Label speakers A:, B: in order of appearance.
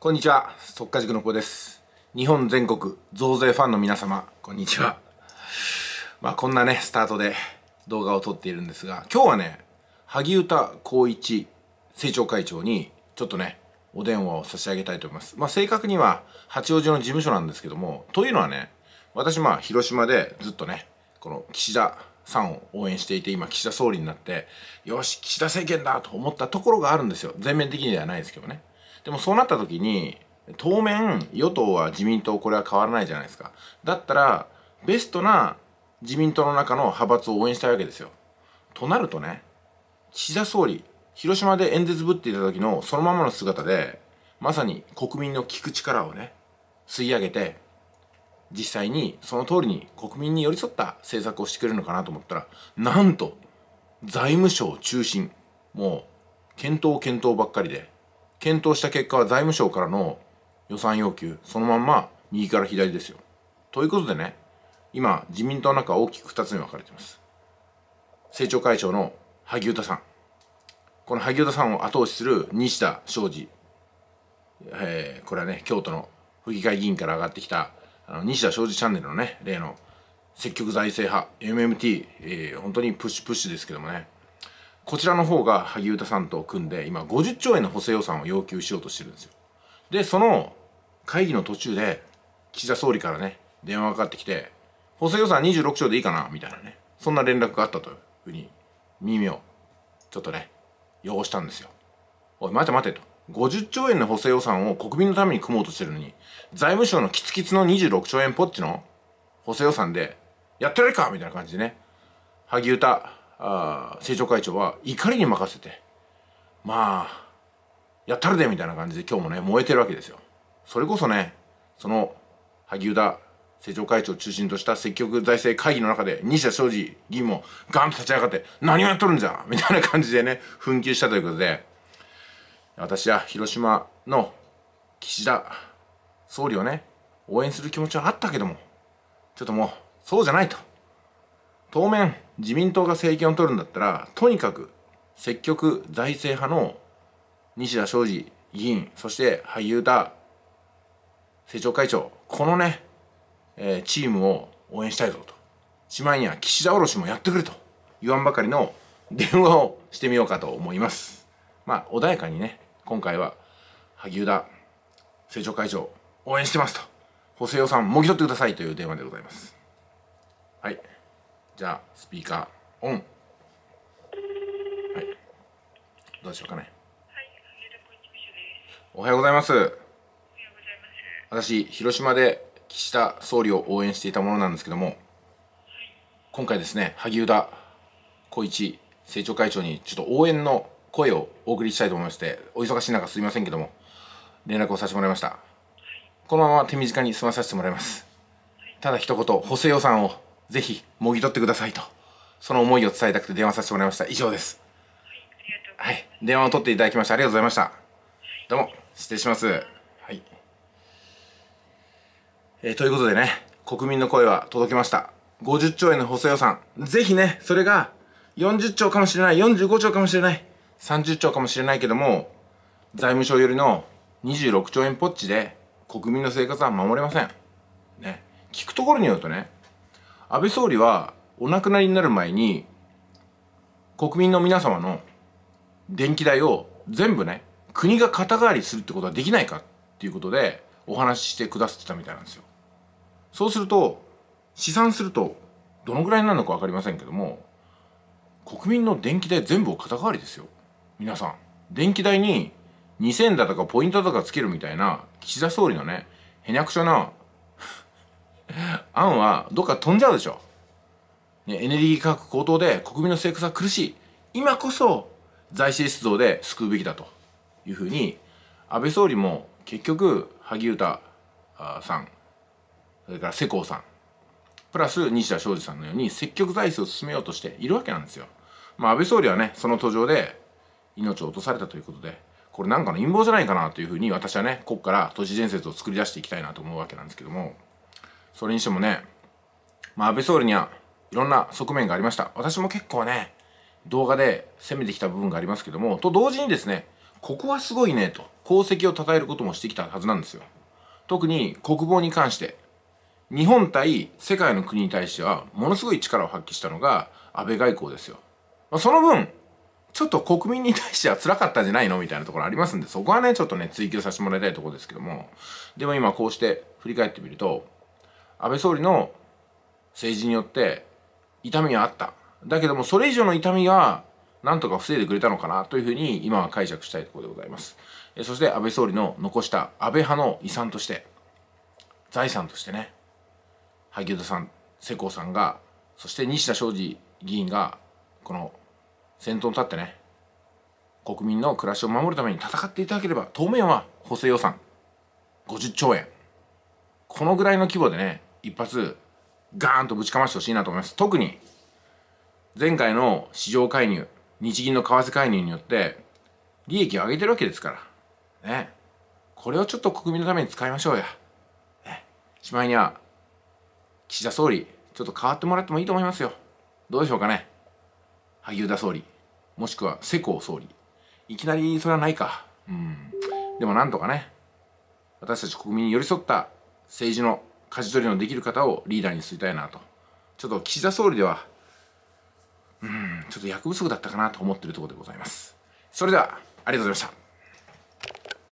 A: こんにちは、速稼塾の子です。日本全国増税ファンの皆様、こんにちは。まあこんなね、スタートで動画を撮っているんですが、今日はね、萩生田光一政調会長に、ちょっとね、お電話を差し上げたいと思います。まあ正確には、八王子の事務所なんですけども、というのはね、私まあ広島でずっとね、この岸田さんを応援していて、今岸田総理になって、よし、岸田政権だと思ったところがあるんですよ。全面的にではないですけどね。でもそうなった時に、当面、与党は自民党、これは変わらないじゃないですか。だったら、ベストな自民党の中の派閥を応援したいわけですよ。となるとね、岸田総理、広島で演説ぶっていた時のそのままの姿で、まさに国民の聞く力をね、吸い上げて、実際にその通りに国民に寄り添った政策をしてくれるのかなと思ったら、なんと、財務省中心、もう、検討検討ばっかりで、検討した結果は財務省からの予算要求、そのまんま右から左ですよ。ということでね、今、自民党の中は大きく2つに分かれています。政調会長の萩生田さん。この萩生田さんを後押しする西田昌司。えー、これはね、京都の府議会議員から上がってきた、あの西田昌司チャンネルのね、例の積極財政派、MMT、えー、本当にプッシュプッシュですけどもね、こちらの方が萩生田さんと組んで今50兆円の補正予算を要求しようとしてるんですよでその会議の途中で岸田総理からね電話がかかってきて補正予算26兆でいいかなみたいなねそんな連絡があったというふうに耳をちょっとね汚したんですよおい待て待てと50兆円の補正予算を国民のために組もうとしてるのに財務省のキツキツの26兆円ポッチの補正予算でやってられるかみたいな感じでね萩生田あ政調会長は怒りに任せてまあやったるでみたいな感じで今日もね燃えてるわけですよ。それこそねその萩生田政調会長を中心とした積極財政会議の中で西田昌司議員もガンと立ち上がって何をやっとるんじゃみたいな感じでね紛糾したということで私は広島の岸田総理をね応援する気持ちはあったけどもちょっともうそうじゃないと当面自民党が政権を取るんだったらとにかく積極財政派の西田昌司議員そして萩生田政調会長このね、えー、チームを応援したいぞとしまいには岸田卸もやってくれと言わんばかりの電話をしてみようかと思いますまあ穏やかにね今回は萩生田政調会長応援してますと補正予算もぎ取ってくださいという電話でございますはいじゃあスピーカーオンはいどうでしょうかねおはようございますおはようございます。私広島で岸田総理を応援していたものなんですけども、今回ですね萩生田小一政調会長にちょっと応援の声をお送りしたいと思いましてお忙しい中すみませんけども連絡をさせてもらいました、このまま手短に済まさせてもらいます、ただ一言補正予算をぜひもぎ取ってくださいとその思いを伝えたくて電話させてもらいました以上ですはい、はい、電話を取っていただきましてありがとうございました、どうも失礼しますはいえー、ということでね国民の声は届けました50兆円の補正予算ぜひねそれが40兆かもしれない45兆かもしれない30兆かもしれないけども財務省よりの26兆円ポッチで国民の生活は守れませんね聞くところによるとね安倍総理はお亡くなりになる前に国民の皆様の電気代を全部ね国が肩代わりするってことはできないかっていうことでお話ししてくださってたみたいなんですよ。そうすると試算するとどのぐらいになるのか分かりませんけども国民の電気代全部を肩代わりですよ皆さん電気代に2000だとかポイントだとかつけるみたいな岸田総理のねへにゃくしゃなアンはどっか飛んじゃうでしょ。ね、エネルギー価格高騰で国民の生活は苦しい。今こそ財政出動で救うべきだというふうに、安倍総理も結局、萩生田さん、それから世耕さん、プラス西田昌司さんのように積極財政を進めようとしているわけなんですよ。まあ安倍総理はね、その途上で命を落とされたということで、これなんかの陰謀じゃないかなというふうに私はね、ここから都市伝説を作り出していきたいなと思うわけなんですけども、それにしてもね、まあ、安倍総理にはいろんな側面がありました。私も結構ね、動画で攻めてきた部分がありますけども、と同時にですね、ここはすごいねと、功績を称えることもしてきたはずなんですよ。特に国防に関して、日本対世界の国に対しては、ものすごい力を発揮したのが安倍外交ですよ。まあ、その分、ちょっと国民に対しては辛かったんじゃないのみたいなところありますんで、そこはね、ちょっとね、追求させてもらいたいところですけども、でも今こうして振り返ってみると、安倍総理の政治によって痛みはあっただけどもそれ以上の痛みがなんとか防いでくれたのかなというふうに今は解釈したいところでございますそして安倍総理の残した安倍派の遺産として財産としてね萩生田さん世耕さんがそして西田昌司議員がこの先頭に立ってね国民の暮らしを守るために戦っていただければ当面は補正予算50兆円このぐらいの規模でね一発ガーンとぶちかましてほしいなと思います特に前回の市場介入日銀の為替介入によって利益を上げてるわけですからねこれをちょっと国民のために使いましょうや、ね、しまいには岸田総理ちょっと変わってもらってもいいと思いますよどうでしょうかね萩生田総理もしくは世耕総理いきなりそれはないかうんでもなんとかね私たち国民に寄り添った政治の舵取りのできる方をリーダーにすりたいなとちょっと岸田総理ではうんちょっと役不足だったかなと思ってるところでございますそれではありがとうございました